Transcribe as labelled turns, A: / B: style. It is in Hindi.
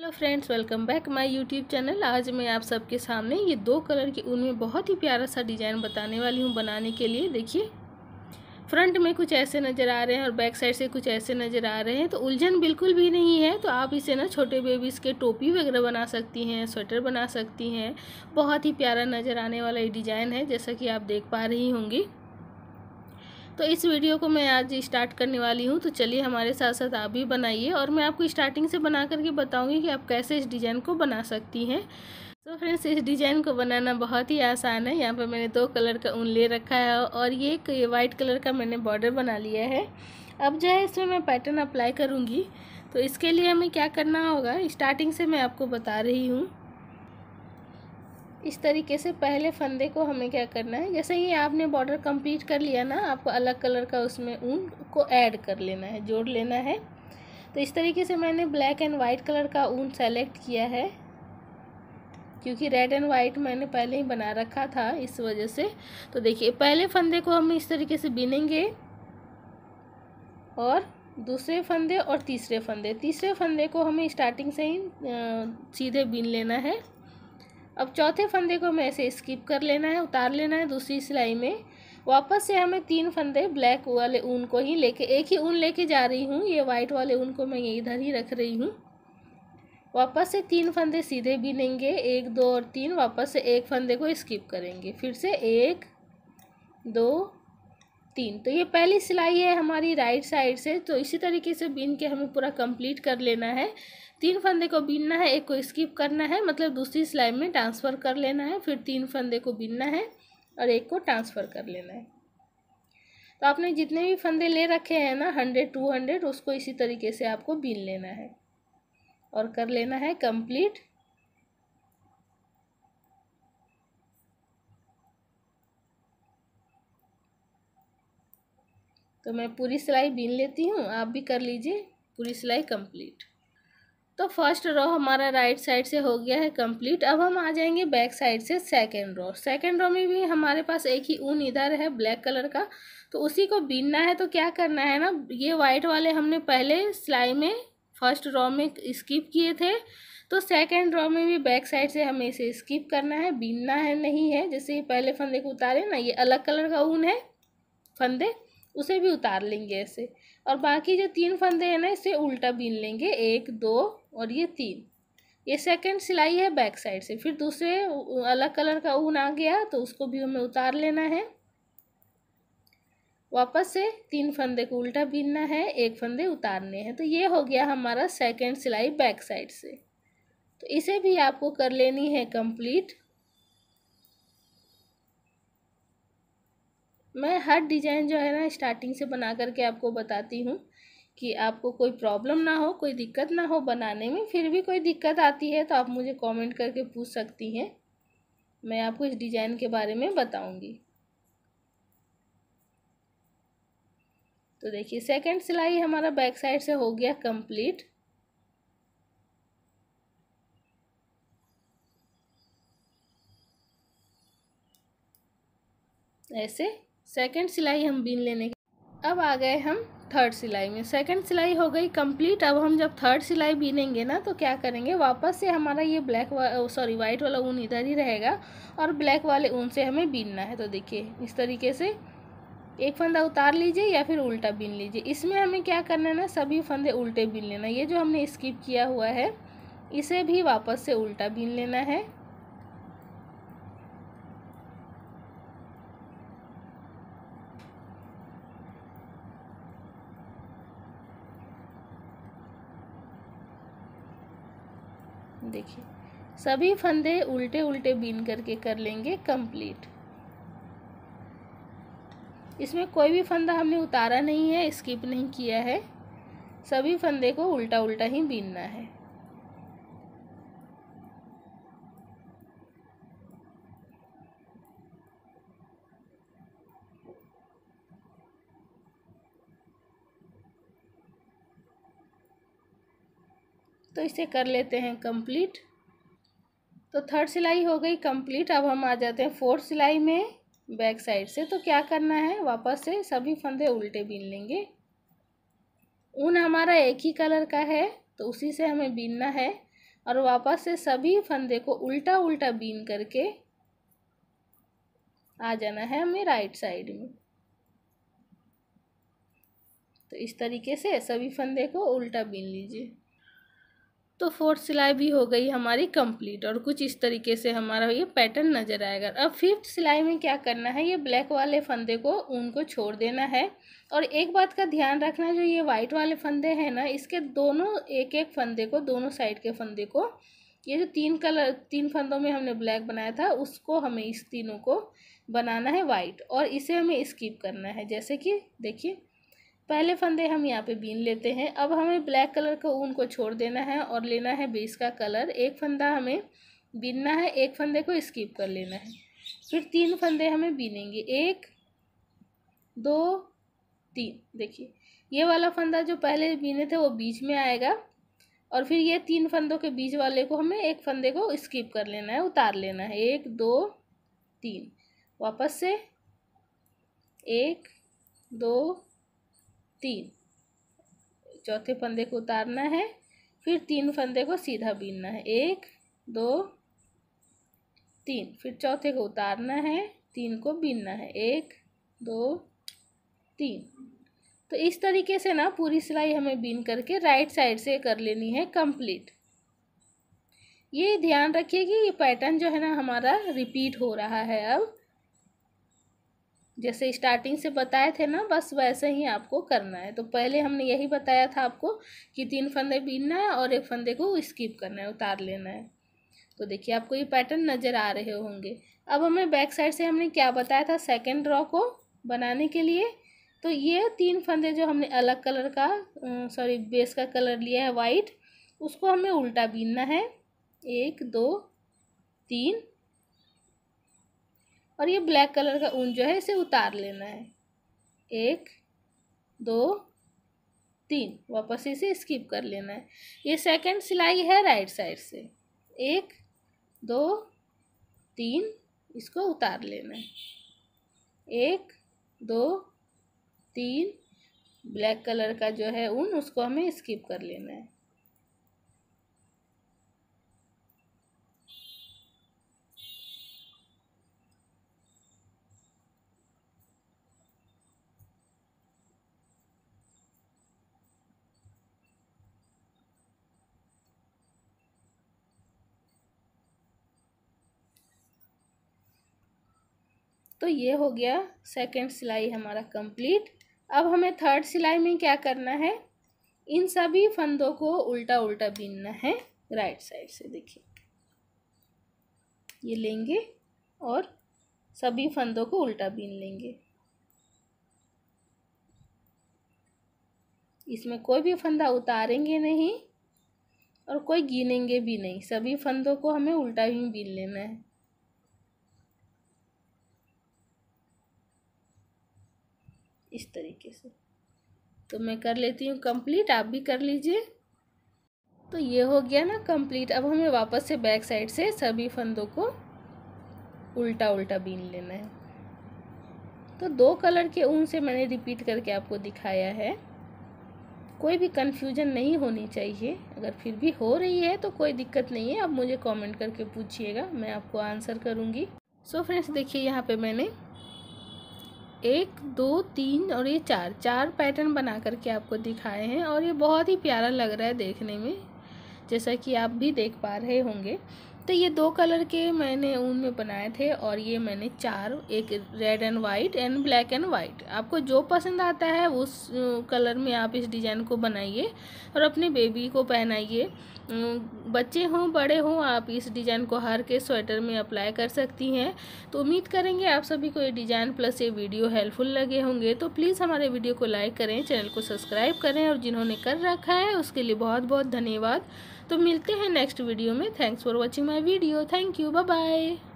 A: hello friends welcome back my YouTube channel आज मैं आप सबके सामने ये दो कलर की ऊन में बहुत ही प्यारा सा डिज़ाइन बताने वाली हूँ बनाने के लिए देखिए फ्रंट में कुछ ऐसे नज़र आ रहे हैं और बैक साइड से कुछ ऐसे नज़र आ रहे हैं तो उलझन बिल्कुल भी नहीं है तो आप इसे ना छोटे बेबीज़ के टोपी वगैरह बना सकती हैं स्वेटर बना सकती हैं बहुत ही प्यारा नज़र आने वाला ये डिज़ाइन है जैसा कि आप देख पा रही होंगी तो इस वीडियो को मैं आज स्टार्ट करने वाली हूँ तो चलिए हमारे साथ साथ आप भी बनाइए और मैं आपको स्टार्टिंग से बना करके बताऊँगी कि आप कैसे इस डिज़ाइन को बना सकती हैं तो फ्रेंड्स इस डिज़ाइन को बनाना बहुत ही आसान है यहाँ पर मैंने दो कलर का ऊन ले रखा है और ये, एक वाइट कलर का मैंने बॉर्डर बना लिया है अब जो है इसमें मैं पैटर्न अप्लाई करूँगी तो इसके लिए हमें क्या करना होगा स्टार्टिंग से मैं आपको बता रही हूँ इस तरीके से पहले फंदे को हमें क्या करना है जैसे ही आपने बॉर्डर कंप्लीट कर लिया ना आपको अलग कलर का उसमें ऊन को ऐड कर लेना है जोड़ लेना है तो इस तरीके से मैंने ब्लैक एंड वाइट कलर का ऊन सेलेक्ट किया है क्योंकि रेड एंड वाइट मैंने पहले ही बना रखा था इस वजह से तो देखिए पहले फंदे को हम इस तरीके से बिनेंगे और दूसरे फंदे और तीसरे फंदे तीसरे फंदे को हमें स्टार्टिंग से ही सीधे बिन लेना है अब चौथे फंदे को हमें ऐसे स्किप कर लेना है उतार लेना है दूसरी सिलाई में वापस से हमें तीन फंदे ब्लैक वाले ऊन को ही लेके एक ही ऊन लेके जा रही हूँ ये वाइट वाले ऊन को मैं ये इधर ही रख रही हूँ वापस से तीन फंदे सीधे बीनेंगे एक दो और तीन वापस से एक फंदे को स्किप करेंगे फिर से एक दो तीन तो ये पहली सिलाई है हमारी राइट साइड से तो इसी तरीके से बीन के हमें पूरा कंप्लीट कर लेना है तीन फंदे को बीनना है एक को स्किप करना है मतलब दूसरी सिलाई में ट्रांसफ़र कर लेना है फिर तीन फंदे को बीनना है और एक को ट्रांसफ़र कर लेना है तो आपने जितने भी फंदे ले रखे हैं ना हंड्रेड टू हंड्रेड उसको इसी तरीके से आपको बीन लेना है और कर लेना है कंप्लीट तो मैं पूरी सिलाई बीन लेती हूँ आप भी कर लीजिए पूरी सिलाई कंप्लीट तो फर्स्ट रो हमारा राइट साइड से हो गया है कंप्लीट अब हम आ जाएंगे बैक साइड से सेकेंड रो सेकेंड रो में भी हमारे पास एक ही ऊन इधर है ब्लैक कलर का तो उसी को बीनना है तो क्या करना है ना ये वाइट वाले हमने पहले सिलाई में फर्स्ट रो में स्किप किए थे तो सेकेंड रो में भी बैक साइड से हमें इसे स्किप करना है बीनना है नहीं है जैसे पहले फंदे को उतारे ना ये अलग कलर का ऊन है फंदे उसे भी उतार लेंगे ऐसे और बाकी जो तीन फंदे हैं ना इसे उल्टा बीन लेंगे एक दो और ये तीन ये सेकंड सिलाई है बैक साइड से फिर दूसरे अलग कलर का ऊन आ गया तो उसको भी हमें उतार लेना है वापस से तीन फंदे को उल्टा बीनना है एक फंदे उतारने हैं तो ये हो गया हमारा सेकंड सिलाई बैक साइड से तो इसे भी आपको कर लेनी है कंप्लीट मैं हर डिजाइन जो है ना स्टार्टिंग से बना करके आपको बताती हूँ कि आपको कोई प्रॉब्लम ना हो कोई दिक्कत ना हो बनाने में फिर भी कोई दिक्कत आती है तो आप मुझे कमेंट करके पूछ सकती हैं मैं आपको इस डिज़ाइन के बारे में बताऊंगी तो देखिए सेकंड सिलाई हमारा बैक साइड से हो गया कंप्लीट ऐसे सेकंड सिलाई हम बीन लेने के अब आ गए हम थर्ड सिलाई में सेकंड सिलाई हो गई कंप्लीट अब हम जब थर्ड सिलाई बीनेंगे ना तो क्या करेंगे वापस से हमारा ये ब्लैक सॉरी वाइट वाला ऊन इधर ही रहेगा और ब्लैक वाले ऊन से हमें बीनना है तो देखिए इस तरीके से एक फंदा उतार लीजिए या फिर उल्टा बीन लीजिए इसमें हमें क्या करना है ना सभी फंदे उल्टे बीन लेना ये जो हमने स्किप किया हुआ है इसे भी वापस से उल्टा बीन लेना है देखिए सभी फंदे उल्टे उल्टे बीन करके कर लेंगे कंप्लीट इसमें कोई भी फंदा हमने उतारा नहीं है स्किप नहीं किया है सभी फंदे को उल्टा उल्टा ही बीनना है तो इसे कर लेते हैं कंप्लीट तो थर्ड सिलाई हो गई कंप्लीट अब हम आ जाते हैं फोर्थ सिलाई में बैक साइड से तो क्या करना है वापस से सभी फंदे उल्टे बीन लेंगे ऊन हमारा एक ही कलर का है तो उसी से हमें बीनना है और वापस से सभी फंदे को उल्टा उल्टा बीन करके आ जाना है हमें राइट साइड में तो इस तरीके से सभी फंदे को उल्टा बीन लीजिए तो फोर्थ सिलाई भी हो गई हमारी कंप्लीट और कुछ इस तरीके से हमारा ये पैटर्न नज़र आएगा अब फिफ्थ सिलाई में क्या करना है ये ब्लैक वाले फंदे को ऊन को छोड़ देना है और एक बात का ध्यान रखना जो ये वाइट वाले फंदे हैं ना इसके दोनों एक एक फंदे को दोनों साइड के फंदे को ये जो तीन कलर तीन फंदों में हमने ब्लैक बनाया था उसको हमें इस तीनों को बनाना है वाइट और इसे हमें स्किप करना है जैसे कि देखिए पहले फंदे हम यहाँ पे बीन लेते हैं अब हमें ब्लैक कलर का ऊन को छोड़ देना है और लेना है बेस का कलर एक फंदा हमें बीनना है एक फंदे को स्किप कर लेना है फिर तीन फंदे हमें बीनेंगे एक दो तीन देखिए ये वाला फंदा जो पहले बीने थे वो बीच में आएगा और फिर ये तीन फंदों के बीच वाले को हमें एक फंदे को स्किप कर लेना है उतार लेना है एक दो तीन वापस से एक दो तीन चौथे फंदे को उतारना है फिर तीन फंदे को सीधा बीनना है एक दो तीन फिर चौथे को उतारना है तीन को बीनना है एक दो तीन तो इस तरीके से ना पूरी सिलाई हमें बीन करके राइट साइड से कर लेनी है कंप्लीट ये ध्यान रखिए कि ये पैटर्न जो है ना हमारा रिपीट हो रहा है अब जैसे स्टार्टिंग से बताए थे ना बस वैसे ही आपको करना है तो पहले हमने यही बताया था आपको कि तीन फंदे बीनना है और एक फंदे को स्किप करना है उतार लेना है तो देखिए आपको ये पैटर्न नज़र आ रहे होंगे अब हमें बैक साइड से हमने क्या बताया था सेकेंड रॉ को बनाने के लिए तो ये तीन फंदे जो हमने अलग कलर का सॉरी बेस का कलर लिया है वाइट उसको हमें उल्टा बीनना है एक दो तीन और ये ब्लैक कलर का ऊन जो है इसे उतार लेना है एक दो तीन वापस इसे स्किप कर लेना है ये सेकंड सिलाई है राइट साइड से एक दो तीन इसको उतार लेना है एक दो तीन ब्लैक कलर का जो है ऊन उसको हमें स्किप कर लेना है तो ये हो गया सेकंड सिलाई हमारा कंप्लीट अब हमें थर्ड सिलाई में क्या करना है इन सभी फंदों को उल्टा उल्टा बीनना है राइट साइड से देखिए ये लेंगे और सभी फंदों को उल्टा बीन लेंगे इसमें कोई भी फंदा उतारेंगे नहीं और कोई गिनेंगे भी नहीं सभी फंदों को हमें उल्टा ही बीन लेना है इस तरीके से तो मैं कर लेती हूँ कंप्लीट आप भी कर लीजिए तो ये हो गया ना कंप्लीट अब हमें वापस से बैक साइड से सभी फंदों को उल्टा उल्टा बीन लेना है तो दो कलर के ऊन से मैंने रिपीट करके आपको दिखाया है कोई भी कन्फ्यूजन नहीं होनी चाहिए अगर फिर भी हो रही है तो कोई दिक्कत नहीं है आप मुझे कमेंट करके पूछिएगा मैं आपको आंसर करूँगी सो फ्रेंड्स देखिए यहाँ पे मैंने एक दो तीन और ये चार चार पैटर्न बना करके आपको दिखाए हैं और ये बहुत ही प्यारा लग रहा है देखने में जैसा कि आप भी देख पा रहे होंगे तो ये दो कलर के मैंने ऊन में बनाए थे और ये मैंने चार एक red and white and black and white आपको जो पसंद आता है उस कलर में आप इस डिज़ाइन को बनाइए और अपने बेबी को पहनाइए बच्चे हों बड़े हों आप इस डिज़ाइन को हर के स्वेटर में अप्लाई कर सकती हैं तो उम्मीद करेंगे आप सभी को ये डिज़ाइन प्लस ये वीडियो हेल्पफुल लगे होंगे तो प्लीज़ हमारे वीडियो को लाइक करें चैनल को सब्सक्राइब करें और जिन्होंने कर रखा है उसके लिए बहुत बहुत धन्यवाद तो मिलते हैं नेक्स्ट वीडियो में thanks for watching my video thank you bye